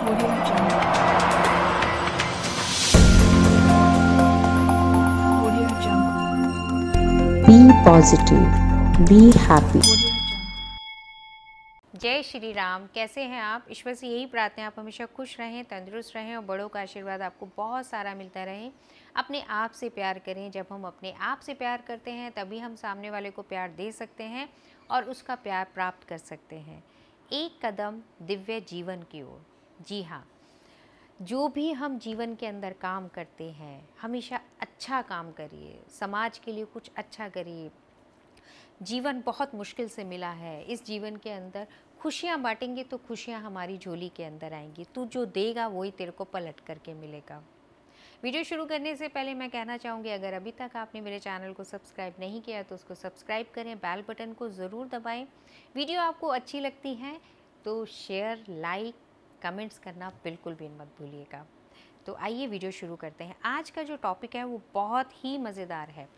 जय श्री राम कैसे हैं आप ईश्वर से यही प्रार्थना आप हमेशा खुश रहें तंदुरुस्त रहें और बड़ों का आशीर्वाद आपको बहुत सारा मिलता रहे अपने आप से प्यार करें जब हम अपने आप से प्यार करते हैं तभी हम सामने वाले को प्यार दे सकते हैं और उसका प्यार प्राप्त कर सकते हैं एक कदम दिव्य जीवन की ओर जी हाँ जो भी हम जीवन के अंदर काम करते हैं हमेशा अच्छा काम करिए समाज के लिए कुछ अच्छा करिए जीवन बहुत मुश्किल से मिला है इस जीवन के अंदर खुशियाँ बांटेंगे तो खुशियाँ हमारी झोली के अंदर आएंगी तू जो देगा वही तेरे को पलट करके मिलेगा वीडियो शुरू करने से पहले मैं कहना चाहूँगी अगर अभी तक आपने मेरे चैनल को सब्सक्राइब नहीं किया तो उसको सब्सक्राइब करें बैल बटन को ज़रूर दबाएं वीडियो आपको अच्छी लगती है तो शेयर लाइक कमेंट्स करना बिल्कुल भी मत भूलिएगा तो आइए वीडियो शुरू करते हैं आज का जो टॉपिक है वो बहुत ही मज़ेदार है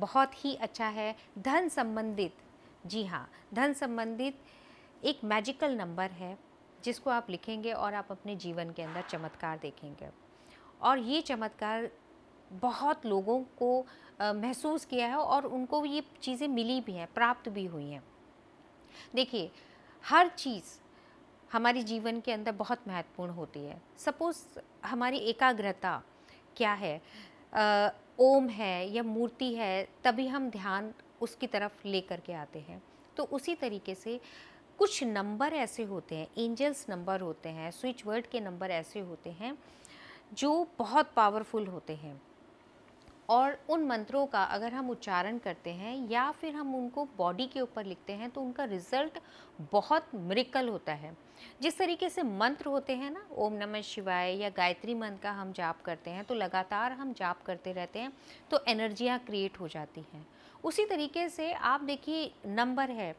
बहुत ही अच्छा है धन संबंधित जी हाँ धन संबंधित एक मैजिकल नंबर है जिसको आप लिखेंगे और आप अपने जीवन के अंदर चमत्कार देखेंगे और ये चमत्कार बहुत लोगों को महसूस किया है और उनको ये चीज़ें मिली भी हैं प्राप्त भी हुई हैं देखिए हर चीज़ हमारे जीवन के अंदर बहुत महत्वपूर्ण होती है सपोज़ हमारी एकाग्रता क्या है आ, ओम है या मूर्ति है तभी हम ध्यान उसकी तरफ ले के आते हैं तो उसी तरीके से कुछ नंबर ऐसे होते हैं एंजल्स नंबर होते हैं स्विच वर्ड के नंबर ऐसे होते हैं जो बहुत पावरफुल होते हैं और उन मंत्रों का अगर हम उच्चारण करते हैं या फिर हम उनको बॉडी के ऊपर लिखते हैं तो उनका रिज़ल्ट बहुत मरिकल होता है जिस तरीके से मंत्र होते हैं ना ओम नमः शिवाय या गायत्री मंत्र का हम जाप करते हैं तो लगातार हम जाप करते रहते हैं तो एनर्जियाँ क्रिएट हो जाती हैं उसी तरीके से आप देखिए नंबर है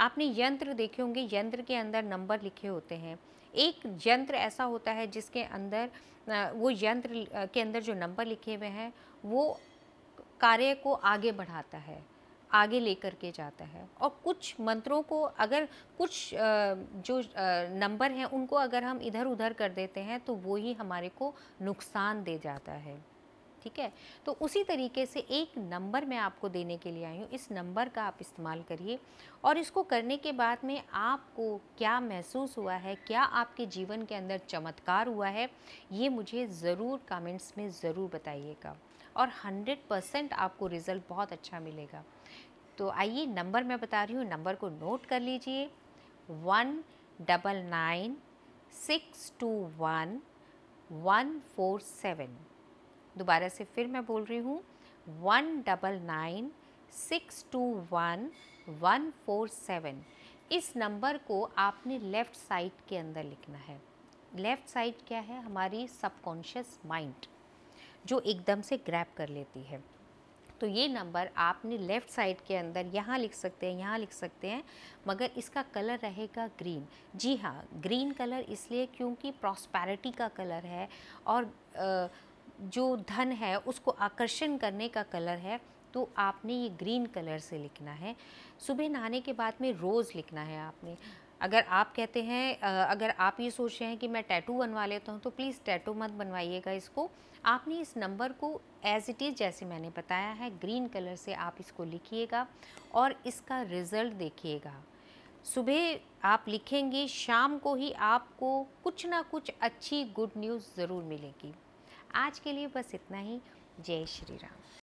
आपने यंत्र देखे होंगे यंत्र के अंदर नंबर लिखे होते हैं एक यंत्र ऐसा होता है जिसके अंदर वो यंत्र के अंदर जो नंबर लिखे हुए हैं वो कार्य को आगे बढ़ाता है आगे लेकर के जाता है और कुछ मंत्रों को अगर कुछ जो नंबर हैं उनको अगर हम इधर उधर कर देते हैं तो वो ही हमारे को नुकसान दे जाता है ठीक है तो उसी तरीके से एक नंबर मैं आपको देने के लिए आई हूँ इस नंबर का आप इस्तेमाल करिए और इसको करने के बाद में आपको क्या महसूस हुआ है क्या आपके जीवन के अंदर चमत्कार हुआ है ये मुझे ज़रूर कमेंट्स में ज़रूर बताइएगा और 100 परसेंट आपको रिज़ल्ट बहुत अच्छा मिलेगा तो आइए नंबर मैं बता रही हूँ नंबर को नोट कर लीजिए one double nine six two one one four seven दोबारा से फिर मैं बोल रही हूँ one double nine six two one one four seven इस नंबर को आपने लेफ़्ट साइड के अंदर लिखना है लेफ़्ट साइड क्या है हमारी सबकॉन्शियस माइंड जो एकदम से ग्रैप कर लेती है तो ये नंबर आपने लेफ़्ट साइड के अंदर यहाँ लिख सकते हैं यहाँ लिख सकते हैं मगर इसका कलर रहेगा ग्रीन जी हाँ ग्रीन कलर इसलिए क्योंकि प्रॉस्पैरिटी का कलर है और आ, जो धन है उसको आकर्षण करने का कलर है तो आपने ये ग्रीन कलर से लिखना है सुबह नहाने के बाद में रोज़ लिखना है आपने अगर आप कहते हैं अगर आप ये सोच रहे हैं कि मैं टैटू बनवा लेता हूँ तो प्लीज़ टैटू मत बनवाइएगा इसको आपने इस नंबर को एज इट इज़ जैसे मैंने बताया है ग्रीन कलर से आप इसको लिखिएगा और इसका रिज़ल्ट देखिएगा सुबह आप लिखेंगे शाम को ही आपको कुछ ना कुछ अच्छी गुड न्यूज़ ज़रूर मिलेगी आज के लिए बस इतना ही जय श्री राम